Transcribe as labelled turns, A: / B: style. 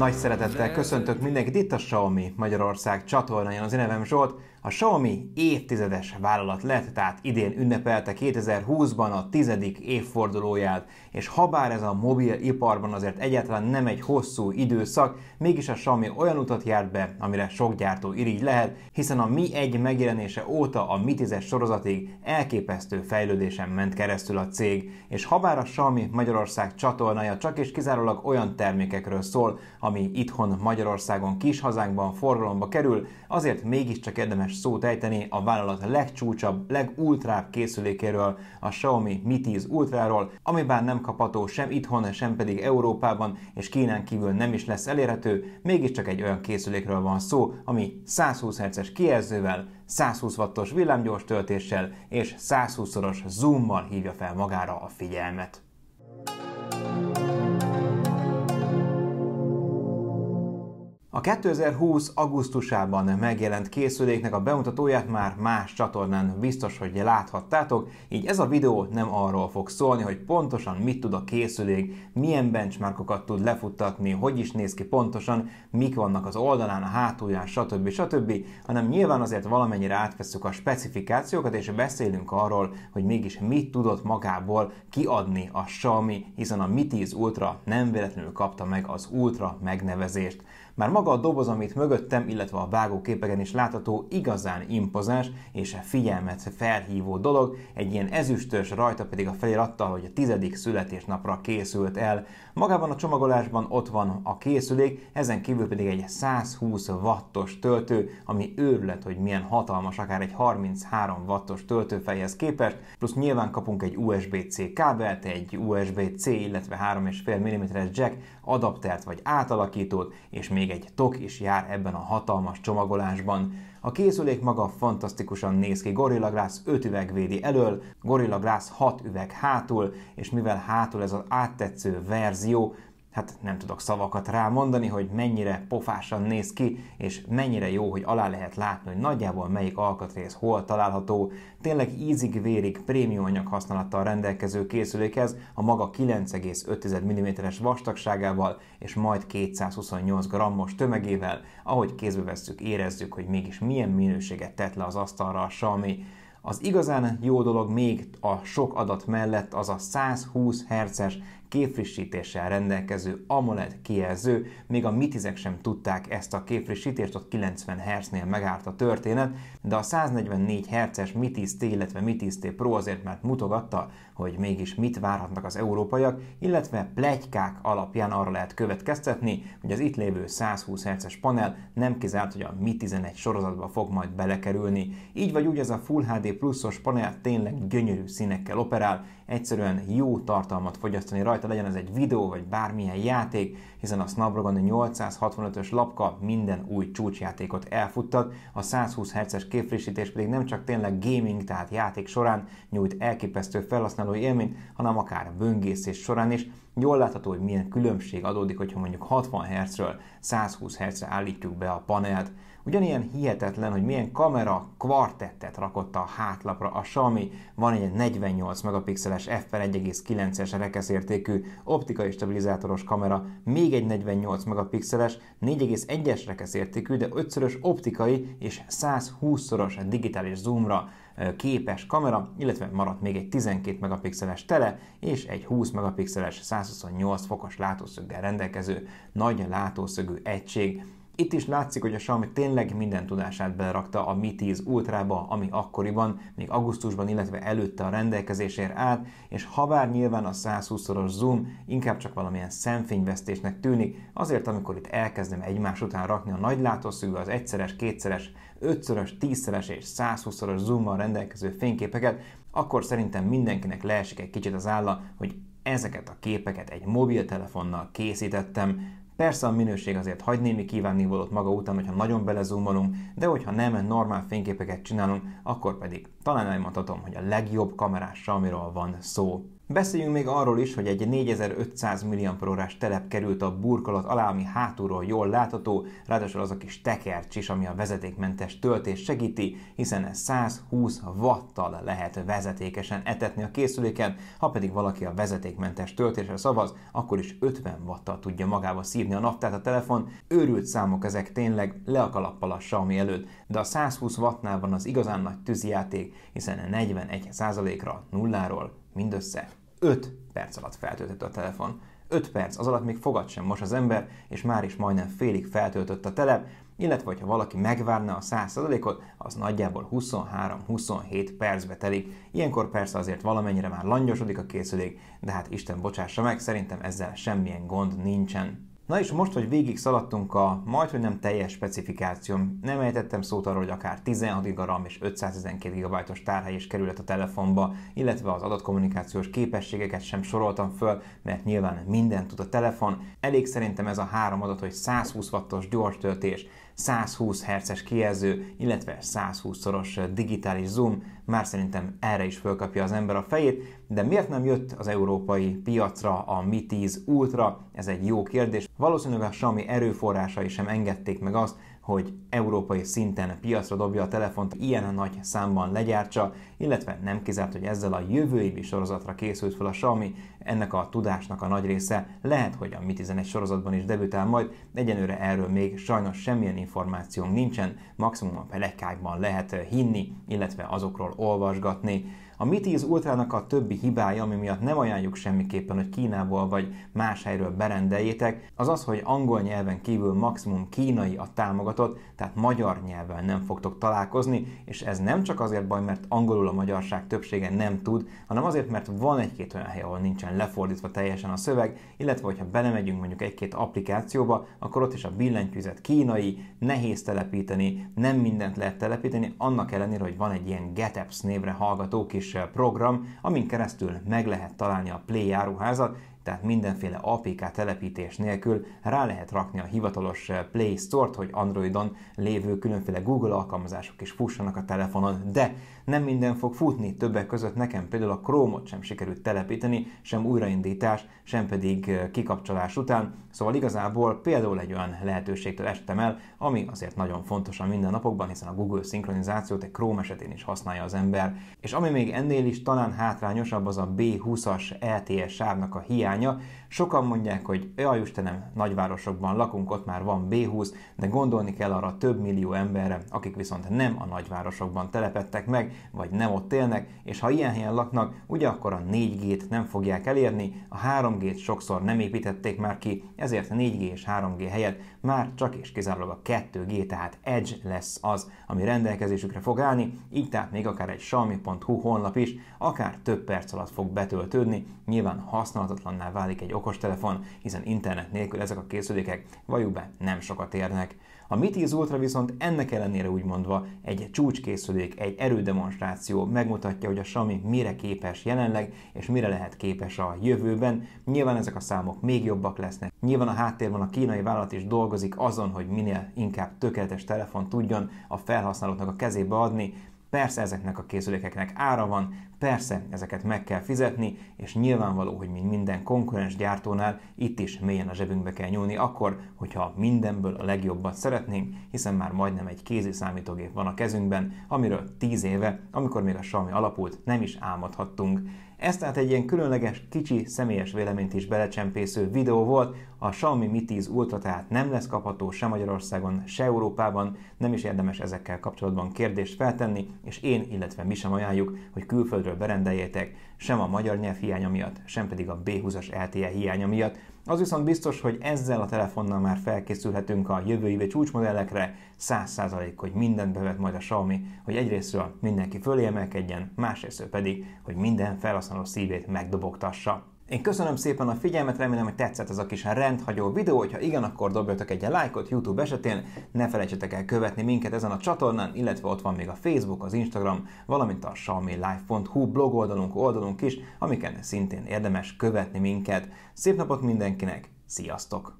A: Nagy szeretettel köszöntök mindenkit itt a Xiaomi Magyarország csatornáján. Az én nevem Zsolt. A Xiaomi évtizedes vállalat lett, tehát idén ünnepelte 2020-ban a tizedik évfordulóját. És habár ez a mobil iparban azért egyáltalán nem egy hosszú időszak, mégis a Xiaomi olyan utat járt be, amire sok gyártó irigy lehet, hiszen a Mi egy megjelenése óta a Mi 10 sorozatig elképesztő fejlődésen ment keresztül a cég. És habár a Xiaomi Magyarország csatornája csak és kizárólag olyan termékekről szól, ami itthon Magyarországon kis hazánkban forgalomba kerül, azért mégiscsak érdemes szót ejteni a vállalat legcsúcsabb, legultrább készülékéről, a Xiaomi Mi 10 Ultra ami bár nem kapható sem itthon, sem pedig Európában, és Kínán kívül nem is lesz elérhető, mégiscsak egy olyan készülékről van szó, ami 120 Hz-es kijelzővel, 120 wattos villámgyors töltéssel és 120-szoros zoommal hívja fel magára a figyelmet. A 2020. augusztusában megjelent készüléknek a bemutatóját már más csatornán biztos, hogy láthattátok, így ez a videó nem arról fog szólni, hogy pontosan mit tud a készülék, milyen benchmarkokat tud lefuttatni, hogy is néz ki pontosan, mik vannak az oldalán, a hátulján, stb. stb., hanem nyilván azért valamennyire átveszük a specifikációkat és beszélünk arról, hogy mégis mit tudott magából kiadni a Xiaomi, hiszen a Mi 10 Ultra nem véletlenül kapta meg az Ultra megnevezést. Már maga a doboz, amit mögöttem, illetve a vágóképeken is látható, igazán impozáns és figyelmet felhívó dolog, egy ilyen ezüstös rajta pedig a felirattal, hogy a tizedik születésnapra készült el. Magában a csomagolásban ott van a készülék, ezen kívül pedig egy 120 wattos töltő, ami őrület, hogy milyen hatalmas, akár egy 33 wattos töltőfejhez képest, plusz nyilván kapunk egy USB-C kábelt, egy USB-C, illetve 3,5 mm-es jack adaptert vagy átalakítót, és még még egy tok is jár ebben a hatalmas csomagolásban. A készülék maga fantasztikusan néz ki, Gorilla Glass 5 üveg védi elől, Gorilla Glass 6 üveg hátul, és mivel hátul ez az áttetsző verzió, hát nem tudok szavakat rámondani, hogy mennyire pofásan néz ki, és mennyire jó, hogy alá lehet látni, hogy nagyjából melyik alkatrész hol található. Tényleg ízig-vérig prémium anyag használattal rendelkező készülékhez a maga 9,5 mm-es vastagságával és majd 228 g-os tömegével, ahogy kézbe vesszük, érezzük, hogy mégis milyen minőséget tett le az asztalra a Xiaomi. Az igazán jó dolog még a sok adat mellett az a 120 Hz-es képfrissítéssel rendelkező AMOLED kijelző, még a mitizek sem tudták ezt a képfrissítést, ott 90 Hz-nél megállt a történet, de a 144 Hz-es Mitis T, illetve Mitis T Pro azért már mutogatta, hogy mégis mit várhatnak az európaiak, illetve plegykák alapján arra lehet következtetni, hogy az itt lévő 120 Hz-es panel nem kizárt, hogy a Mi 11 sorozatba fog majd belekerülni. Így vagy úgy ez a Full HD pluszos panel tényleg gyönyörű színekkel operál, egyszerűen jó tartalmat fogyasztani rajta, legyen ez egy videó vagy bármilyen játék, hiszen a Snapdragon 865-ös lapka minden új csúcsjátékot elfuttat, a 120 Hz-es Képfrissítés pedig nem csak tényleg gaming, tehát játék során nyújt elképesztő felhasználói élményt, hanem akár böngészés során is, jól látható, hogy milyen különbség adódik, hogyha mondjuk 60 Hz-ről 120 Hz-re állítjuk be a panelt. Ugyanilyen hihetetlen, hogy milyen kamera kvartettet rakott a hátlapra a Xiaomi. Van egy 48 megapixeles f1,9-es rekeszértékű optikai stabilizátoros kamera, még egy 48 megapixeles, 4,1-es rekeszértékű, de 5 optikai és 120-szoros digitális zoomra képes kamera, illetve maradt még egy 12 megapixeles tele és egy 20 megapixeles 128 fokos látószöggel rendelkező nagy látószögű egység. Itt is látszik, hogy a Xiaomi tényleg minden tudását belerakta a Mi 10 Ultrába, ami akkoriban, még augusztusban, illetve előtte a rendelkezésért állt, és habár nyilván a 120-szoros zoom inkább csak valamilyen szemfényvesztésnek tűnik, azért amikor itt elkezdem egymás után rakni a nagy látószögű, az egyszeres, kétszeres 5-szörös, 10 és 120-szoros zoommal rendelkező fényképeket, akkor szerintem mindenkinek leesik egy kicsit az álla, hogy ezeket a képeket egy mobiltelefonnal készítettem, Persze a minőség azért hagy némi kívánnivalót maga után, hogyha nagyon belezoomolunk, de hogyha nem normál fényképeket csinálunk, akkor pedig talán elmondhatom, hogy a legjobb kamerás Xiaomi-ról van szó. Beszéljünk még arról is, hogy egy 4500 milliamperórás telep került a burkolat alá, ami hátulról jól látható, ráadásul az a kis tekercs is, ami a vezetékmentes töltést segíti, hiszen 120 watttal lehet vezetékesen etetni a készüléken, ha pedig valaki a vezetékmentes töltésre szavaz, akkor is 50 watttal tudja magába szívni a naptát a telefon. Őrült számok ezek tényleg, le a kalappal a Xiaomi előtt, de a 120 wattnál van az igazán nagy tűzijáték, hiszen 41%-ra nulláról mindössze 5 perc alatt feltöltött a telefon. 5 perc, az alatt még fogat sem mos az ember, és már is majdnem félig feltöltött a telep, illetve hogyha valaki megvárna a 100%-ot, az nagyjából 23-27 percbe telik. Ilyenkor persze azért valamennyire már langyosodik a készülék, de hát Isten bocsássa meg, szerintem ezzel semmilyen gond nincsen. Na és most, hogy végig szaladtunk a majdhogy nem teljes specifikáción, nem ejtettem szót arról, hogy akár 16 GB RAM és 512 GB-os tárhely is kerülhet a telefonba, illetve az adatkommunikációs képességeket sem soroltam föl, mert nyilván mindent tud a telefon. Elég szerintem ez a három adat, hogy 120 wattos gyors töltés, 120 Hz-es kijelző, illetve 120-szoros digitális zoom, már szerintem erre is fölkapja az ember a fejét, de miért nem jött az európai piacra a Mi 10 Ultra? Ez egy jó kérdés. Valószínűleg a Xiaomi erőforrásai sem engedték meg azt, hogy európai szinten piacra dobja a telefont, ilyen a nagy számban legyártsa, illetve nem kizárt, hogy ezzel a jövő évi sorozatra készült fel a Xiaomi, ennek a tudásnak a nagy része lehet, hogy a Mi 11 sorozatban is debütál majd, egyenőre erről még sajnos semmilyen információnk nincsen, maximum a pelekákban lehet hinni, illetve azokról olvasgatni. A MITIZ Ultrának a többi hibája, ami miatt nem ajánljuk semmiképpen, hogy Kínából vagy más helyről berendeljétek, az az, hogy angol nyelven kívül maximum kínai a támogatott, tehát magyar nyelven nem fogtok találkozni, és ez nem csak azért baj, mert angolul a magyarság többsége nem tud, hanem azért, mert van egy-két olyan hely, ahol nincsen lefordítva teljesen a szöveg, illetve hogyha belemegyünk mondjuk egy-két applikációba, akkor ott is a billentyűzet kínai, nehéz telepíteni, nem mindent lehet telepíteni, annak ellenére, hogy van egy ilyen GetApps névre hallgató kis képzéssel program, amin keresztül meg lehet találni a Play áruházat, tehát mindenféle APK telepítés nélkül rá lehet rakni a hivatalos eh, Play Store-t, hogy Androidon lévő különféle Google alkalmazások is fussanak a telefonon, de nem minden fog futni, többek között nekem például a Chrome-ot sem sikerült telepíteni, sem újraindítás, sem pedig eh, kikapcsolás után, szóval igazából például egy olyan lehetőségtől estem el, ami azért nagyon fontos a mindennapokban, hiszen a Google szinkronizációt egy Chrome esetén is használja az ember. És ami még ennél is talán hátrányosabb, az a B20-as LTS e sávnak a hiány, hiánya. Sokan mondják, hogy jaj Istenem, nagyvárosokban lakunk, ott már van B20, de gondolni kell arra több millió emberre, akik viszont nem a nagyvárosokban telepettek meg, vagy nem ott élnek, és ha ilyen helyen laknak, ugye akkor a 4G-t nem fogják elérni, a 3G-t sokszor nem építették már ki, ezért 4G és 3G helyett már csak és kizárólag a 2G, tehát Edge lesz az, ami rendelkezésükre fog állni, így tehát még akár egy xiaomi.hu honlap is, akár több perc alatt fog betöltődni, nyilván használatlan haszonná válik egy okostelefon, hiszen internet nélkül ezek a készülékek valljuk be nem sokat érnek. A 10 Ultra viszont ennek ellenére úgymondva egy csúcskészülék, egy erődemonstráció megmutatja, hogy a Xiaomi mire képes jelenleg, és mire lehet képes a jövőben. Nyilván ezek a számok még jobbak lesznek. Nyilván a háttérben a kínai vállalat is dolgozik azon, hogy minél inkább tökéletes telefon tudjon a felhasználóknak a kezébe adni, Persze ezeknek a készülékeknek ára van, persze ezeket meg kell fizetni, és nyilvánvaló, hogy mint minden konkurens gyártónál itt is mélyen a zsebünkbe kell nyúlni akkor, hogyha mindenből a legjobbat szeretnénk, hiszen már majdnem egy kézi számítógép van a kezünkben, amiről 10 éve, amikor még a Xiaomi alapult, nem is álmodhattunk. Ez tehát egy ilyen különleges, kicsi, személyes véleményt is belecsempésző videó volt. A Xiaomi Mi 10 Ultra tehát nem lesz kapható se Magyarországon, se Európában, nem is érdemes ezekkel kapcsolatban kérdést feltenni, és én, illetve mi sem ajánljuk, hogy külföldről berendeljétek, sem a magyar nyelv hiánya miatt, sem pedig a B20-as LTE hiánya miatt, az viszont biztos, hogy ezzel a telefonnal már felkészülhetünk a jövő évi csúcsmodellekre, 100% hogy mindent bevet majd a Xiaomi, hogy egyrésztről mindenki fölé emelkedjen, másrésztről pedig, hogy minden felhasználó szívét megdobogtassa. Én köszönöm szépen a figyelmet, remélem, hogy tetszett ez a kis rendhagyó videó, hogyha igen, akkor dobjatok egy lájkot YouTube esetén, ne felejtsetek el követni minket ezen a csatornán, illetve ott van még a Facebook, az Instagram, valamint a xiaomilife.hu blog oldalunk, oldalunk is, amiken szintén érdemes követni minket. Szép napot mindenkinek, sziasztok!